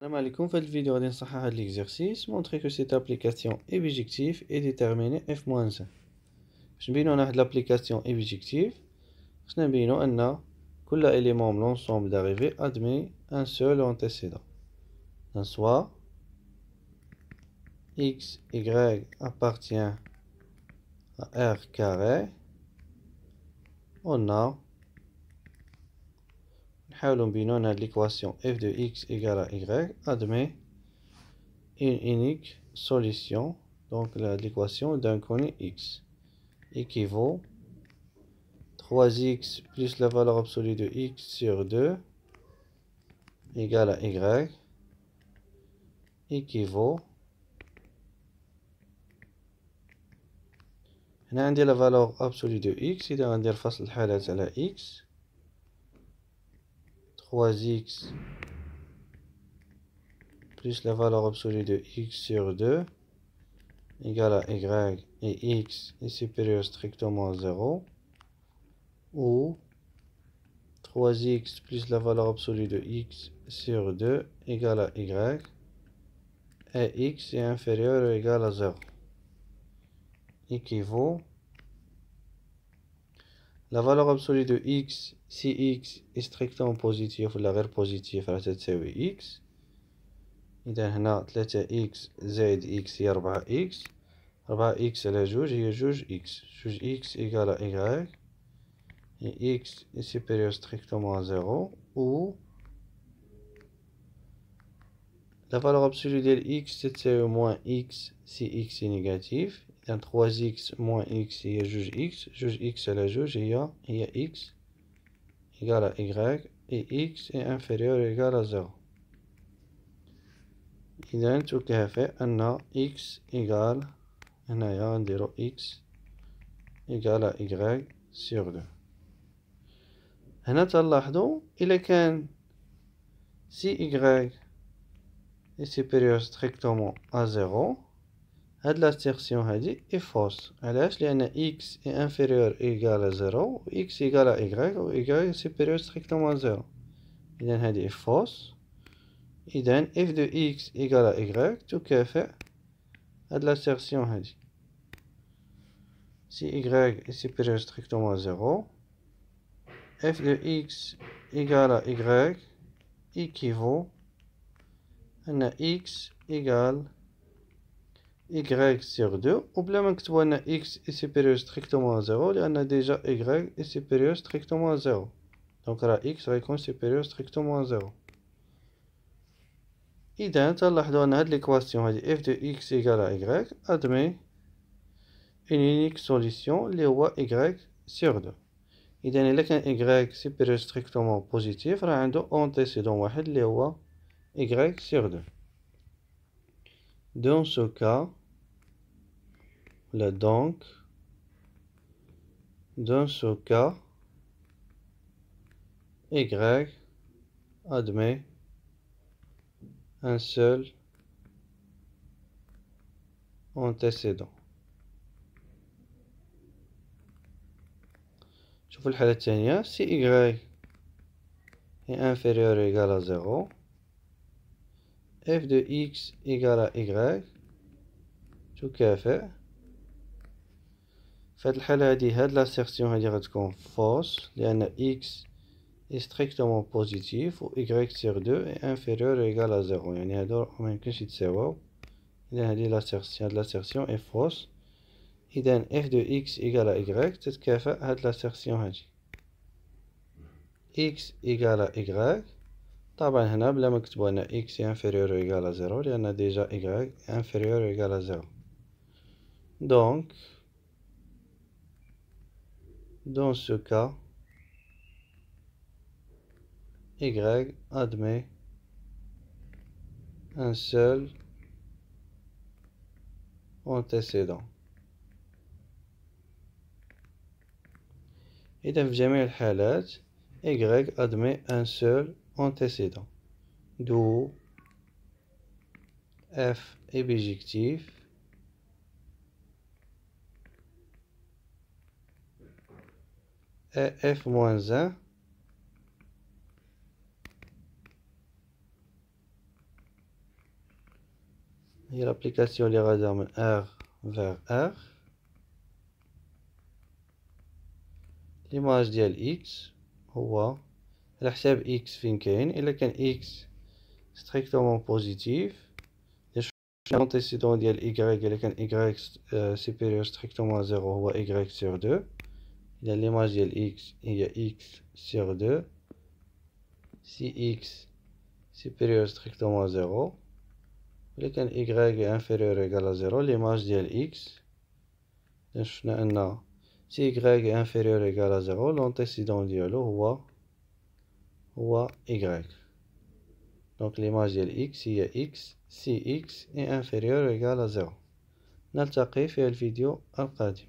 dans cette vidéo va vous l'exercice, montrer que cette application est objective et déterminée f-1. Je vais vous l'application est objective. Nous vais que l'élément de l'ensemble d'arrivée admet un seul antécédent. Un soit x, y appartient à r carré. On a avons l'équation f de x égale à y admet une unique solution, donc l'équation d'un connu x équivaut 3x plus la valeur absolue de x sur 2 égale à y équivaut on a la valeur absolue de x, et on a la absolue de x 3x plus la valeur absolue de x sur 2 égale à y et x est supérieur strictement à 0 ou 3x plus la valeur absolue de x sur 2 égale à y et x est inférieur ou égal à 0 équivaut لا فالور ابسولي دو اكس سي اكس استريكتوم بوزيتيف ولا غير بوزيتيف راه تساوي اكس اذا هنا ثلاثة اكس زائد اكس هي ربعة اكس ربعة اكس على جوج هي جوج اكس جوج اكس ايكالا ايغاك اكس سوبيريور ستريكتومون زيرو و لا فالور ابسولي ديال اكس تساوي موان اكس سي اكس نيجاتيف 3x moins x il y a juge x. Juge x c'est la juge il y, a, x égale à y et x est inférieur ou égal à 0. tout ce fait, on a x égale, on a, un 0 x égal à y sur 2. Et donc, il est si y est supérieur strictement à 0, de dit est fausse. Elle a fait x est inférieur ou égal à 0, ou x est égal à y, ou y supérieur strictement à 0. fausse. f de x égal à y, tout ce a fait de Si y est supérieur strictement à 0, f de x égal à y équivaut à x égal à y sur 2 وبلا ما نكتبو ان x est supérieur strictement à 0 a déjà y est supérieur strictement à 0 Donc la x être supérieur strictement à 0 اذا on a l'équation ليكواسيون f de x égale à y admet une unique solution les lois y sur 2 y a un y supérieur strictement positif on a un antécédent واحد اللي y sur 2 Dans ce cas, donc dans ce cas y admet un seul antécédent Je vous الثانية si y est inférieur ou égal à 0 f de x égal à y tout fait فهاد الحالة هادي هاد لاسيرسيون هادي غتكون فوس لأن إكس est بوزيتيف و y sur دو est inférieur ou égal à يعني هادو ميمكنش يتساواو إذا هادي لاسيرسيون هاد لاسيرسيون اي فوس إذا f دو x إيكال y تتكافأ هاد لاسيرسيون هادي x إيكال y طبعا هنا بلا ما نكتبو هنا x انفيريور ou égal زيرو لأن ديجا y inférieur ou égal à 0 دونك Dans ce cas, y admet un seul antécédent. Et dans jamais y admet un seul antécédent. D'où f est bijectif E, f-1 et l'application des radars R vers R l'image d'IL X l'achève X finkein et là un X strictement positif l'antécédent de Y et là Y euh, supérieur strictement à 0 ou Y sur 2 l'image de l'x est il y a x sur 2 si x est supérieur strictement à 0 et quand y est inférieur ou égal à 0 l'image de l'x si y est inférieur ou égal à 0 l'antécédent de l'eau est y donc l'image de l'x il y a x si x est inférieur ou égal à 0 vidéo à la fin.